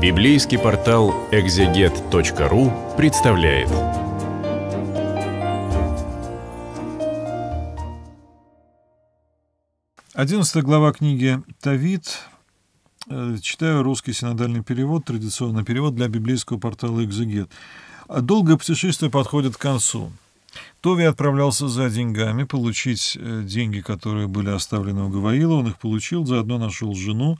Библейский портал экзегет.ру представляет. Одиннадцатая глава книги «Тавид». Э, читаю русский синодальный перевод, традиционный перевод для библейского портала «Экзегет». Долгое путешествие подходит к концу. Тови отправлялся за деньгами, получить э, деньги, которые были оставлены у Гаваила. Он их получил, заодно нашел жену,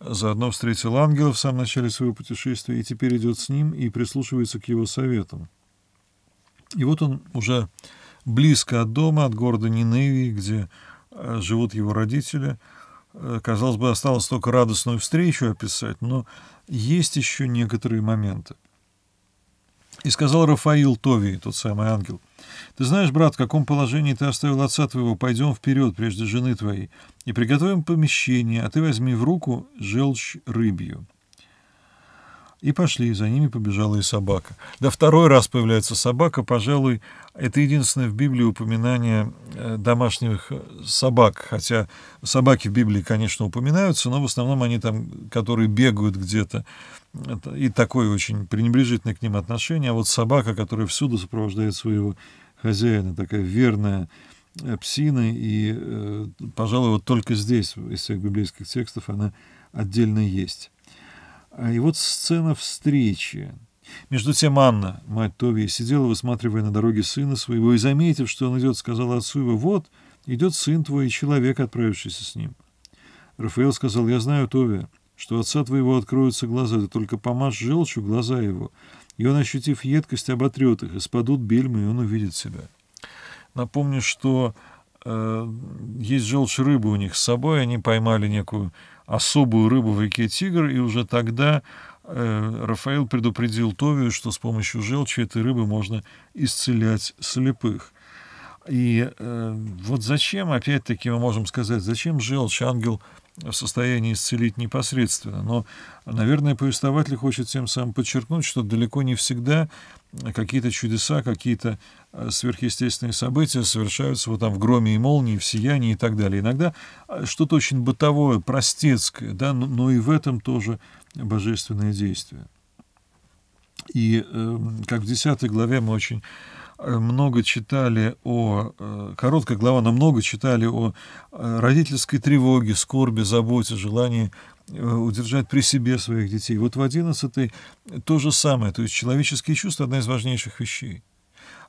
заодно встретил ангела в самом начале своего путешествия и теперь идет с ним и прислушивается к его советам. И вот он уже близко от дома, от города Ниневии, где э, живут его родители. Э, казалось бы, осталось только радостную встречу описать, но есть еще некоторые моменты. И сказал Рафаил Тови, тот самый ангел – ты знаешь, брат, в каком положении ты оставил отца твоего. Пойдем вперед, прежде жены твоей, и приготовим помещение, а ты возьми в руку желчь рыбью». И пошли, за ними побежала и собака. Да второй раз появляется собака, пожалуй, это единственное в Библии упоминание э, домашних э, собак, хотя собаки в Библии, конечно, упоминаются, но в основном они там, которые бегают где-то, и такое очень пренебрежительное к ним отношение, а вот собака, которая всюду сопровождает своего хозяина, такая верная, э, псина, и, пожалуй, вот только здесь, из всех библейских текстов, она отдельно есть. А, и вот сцена встречи. Между тем Анна, мать Товия, сидела, высматривая на дороге сына своего, и, заметив, что он идет, сказала отцу его, «Вот, идет сын твой и человек, отправившийся с ним». Рафаэл сказал, «Я знаю, Тови, что отца твоего откроются глаза, ты только помажь желчью глаза его, и он, ощутив едкость, оботрет их, и спадут бельмы, и он увидит себя». Напомню, что э, есть желчь рыбы у них с собой, они поймали некую особую рыбу в реке Тигр, и уже тогда э, Рафаэл предупредил Товию, что с помощью желчи этой рыбы можно исцелять слепых. И э, вот зачем, опять-таки, мы можем сказать, зачем желчь ангел в состоянии исцелить непосредственно. Но, наверное, повествователь хочет тем самым подчеркнуть, что далеко не всегда какие-то чудеса, какие-то э, сверхъестественные события совершаются вот там в громе и молнии, в сиянии и так далее. Иногда э, что-то очень бытовое, простецкое, да, но и в этом тоже божественное действие. И, эм, как в 10 главе мы очень Э, много читали о, э, короткая глава, но много читали о э, родительской тревоге, скорби, заботе, желании удержать при себе своих детей. Вот в одиннадцатой то же самое, то есть человеческие чувства – одна из важнейших вещей.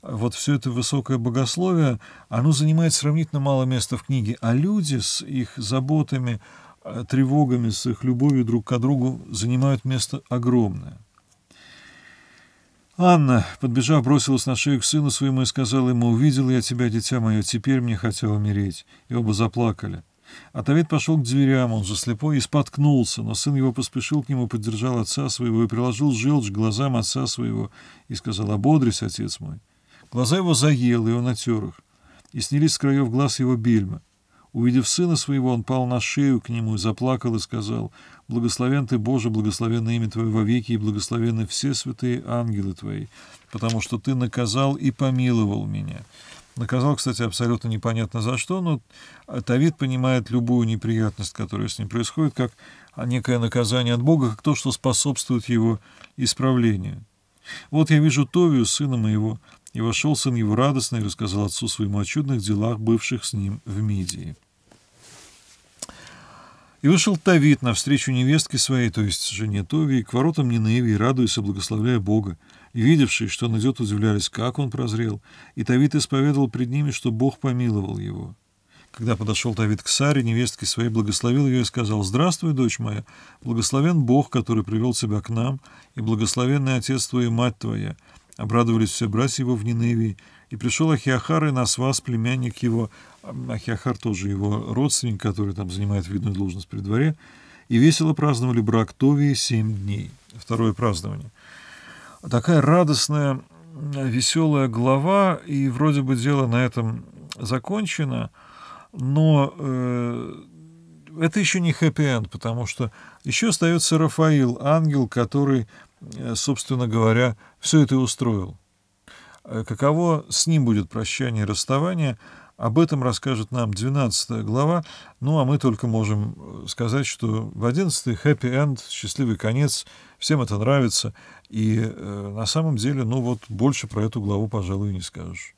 Вот все это высокое богословие, оно занимает сравнительно мало места в книге, а люди с их заботами, тревогами, с их любовью друг к другу занимают место огромное. Анна, подбежав, бросилась на шею к сыну своему и сказала ему, «Увидел я тебя, дитя мое, теперь мне хотел умереть». И оба заплакали. Атавид пошел к дверям, он же слепой, и споткнулся, но сын его поспешил к нему, поддержал отца своего и приложил желчь глазам отца своего и сказал, «Ободрись, отец мой». Глаза его заел, и он отер их, и снялись с краев глаз его бельма. Увидев сына своего, он пал на шею к нему, и заплакал и сказал, «Благословен ты, Боже, благословенное имя Твое вовеки, и благословенны все святые ангелы Твои, потому что Ты наказал и помиловал меня». Наказал, кстати, абсолютно непонятно за что, но Давид понимает любую неприятность, которая с ним происходит, как некое наказание от Бога, как то, что способствует его исправлению. «Вот я вижу Товию, сына моего, и вошел сын его радостно и рассказал отцу своему о чудных делах, бывших с ним в Мидии. И вышел Тавит навстречу невестке своей, то есть жене Товии, к воротам Ниневии, радуясь и благословляя Бога. И видевшие, что он идет, удивлялись, как он прозрел. И Тавит исповедовал пред ними, что Бог помиловал его. Когда подошел Тавит к Саре, невестке своей благословил ее и сказал, «Здравствуй, дочь моя, благословен Бог, который привел тебя к нам, и благословенный отец твой и мать твоя, Обрадовались все братья его в Ниневии, и пришел Ахиахар и Насвас, племянник его, Ахиахар тоже его родственник, который там занимает видную должность при дворе, и весело праздновали брак Товии семь дней. Второе празднование. Такая радостная, веселая глава, и вроде бы дело на этом закончено, но э, это еще не хэппи-энд, потому что еще остается Рафаил, ангел, который, э, собственно говоря, все это устроил. Э, каково с ним будет прощание и расставание, об этом расскажет нам 12 глава, ну а мы только можем э, сказать, что в 11 хэппи-энд, счастливый конец, всем это нравится, и э, на самом деле, ну вот, больше про эту главу, пожалуй, не скажешь.